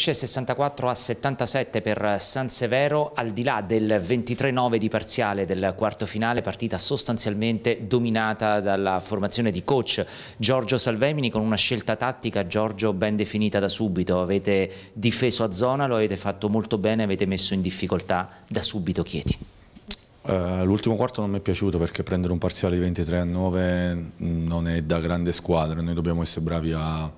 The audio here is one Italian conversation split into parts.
64 a 77 per San Severo, al di là del 23-9 di parziale del quarto finale, partita sostanzialmente dominata dalla formazione di coach Giorgio Salvemini con una scelta tattica, Giorgio, ben definita da subito. Avete difeso a zona, lo avete fatto molto bene, avete messo in difficoltà da subito Chieti. Uh, l'ultimo quarto non mi è piaciuto perché prendere un parziale di 23 a 9 non è da grande squadra, noi dobbiamo essere bravi a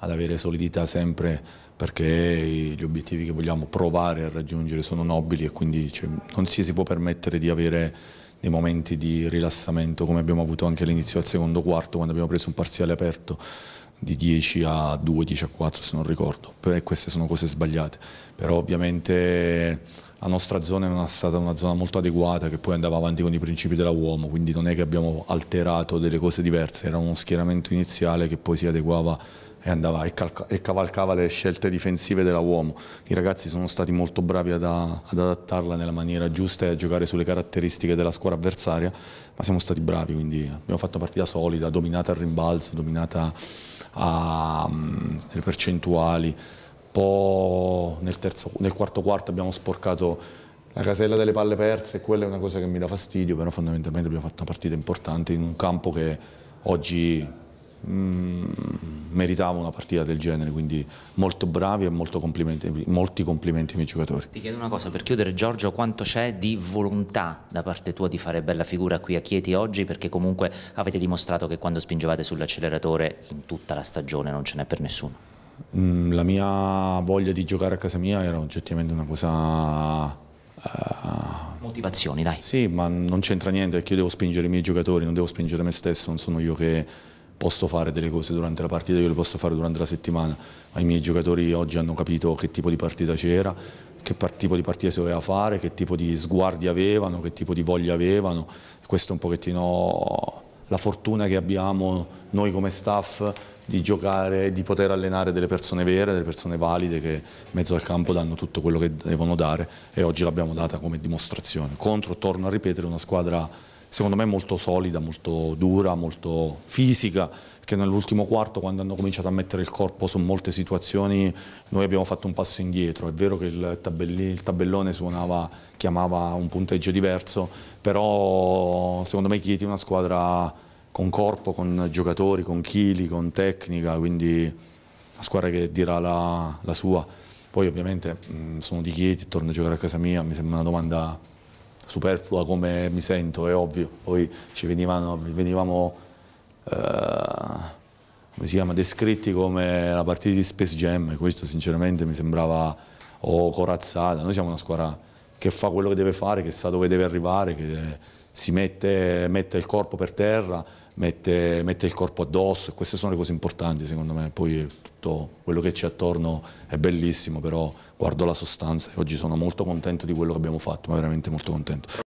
ad avere solidità sempre perché gli obiettivi che vogliamo provare a raggiungere sono nobili e quindi cioè, non si, si può permettere di avere dei momenti di rilassamento come abbiamo avuto anche all'inizio del secondo quarto quando abbiamo preso un parziale aperto di 10 a 2, 10 a 4 se non ricordo, però queste sono cose sbagliate, però ovviamente la nostra zona non è stata una zona molto adeguata che poi andava avanti con i principi della uomo, quindi non è che abbiamo alterato delle cose diverse, era uno schieramento iniziale che poi si adeguava e andava e, e, cavalcava le scelte difensive della uomo. I ragazzi sono stati molto bravi ad, ad adattarla nella maniera giusta e a giocare sulle caratteristiche della squadra avversaria, ma siamo stati bravi, quindi abbiamo fatto partita solida, dominata al rimbalzo, dominata a, um, le percentuali. Poi nel, terzo, nel quarto quarto abbiamo sporcato la casella delle palle perse, e quella è una cosa che mi dà fastidio, però fondamentalmente abbiamo fatto una partita importante in un campo che oggi Mm, meritavo una partita del genere, quindi molto bravi e molto complimenti, molti complimenti ai miei giocatori. Ti chiedo una cosa, per chiudere Giorgio, quanto c'è di volontà da parte tua di fare bella figura qui a Chieti oggi? Perché comunque avete dimostrato che quando spingevate sull'acceleratore in tutta la stagione non ce n'è per nessuno. Mm, la mia voglia di giocare a casa mia era oggettivamente una cosa Uh, Motivazioni, dai. Sì, ma non c'entra niente perché io devo spingere i miei giocatori, non devo spingere me stesso, non sono io che posso fare delle cose durante la partita, io le posso fare durante la settimana. I miei giocatori oggi hanno capito che tipo di partita c'era, che tipo di partita si doveva fare, che tipo di sguardi avevano, che tipo di voglia avevano. Questa è un pochettino la fortuna che abbiamo noi come staff di giocare, e di poter allenare delle persone vere, delle persone valide che in mezzo al campo danno tutto quello che devono dare e oggi l'abbiamo data come dimostrazione. Contro, torno a ripetere, una squadra secondo me molto solida, molto dura, molto fisica, che nell'ultimo quarto quando hanno cominciato a mettere il corpo su molte situazioni noi abbiamo fatto un passo indietro, è vero che il, il tabellone suonava, chiamava un punteggio diverso, però secondo me Chieti è una squadra con corpo, con giocatori, con chili, con tecnica, quindi una squadra che dirà la, la sua. Poi ovviamente sono di Chieti, torno a giocare a casa mia, mi sembra una domanda superflua come mi sento, è ovvio, poi ci venivano, venivamo eh, come chiama, descritti come la partita di Space Jam, questo sinceramente mi sembrava o oh, corazzata, noi siamo una squadra che fa quello che deve fare, che sa dove deve arrivare, che si mette, mette il corpo per terra, mette, mette, il corpo addosso, queste sono le cose importanti secondo me, poi tutto quello che c'è attorno è bellissimo, però guardo la sostanza e oggi sono molto contento di quello che abbiamo fatto, ma veramente molto contento.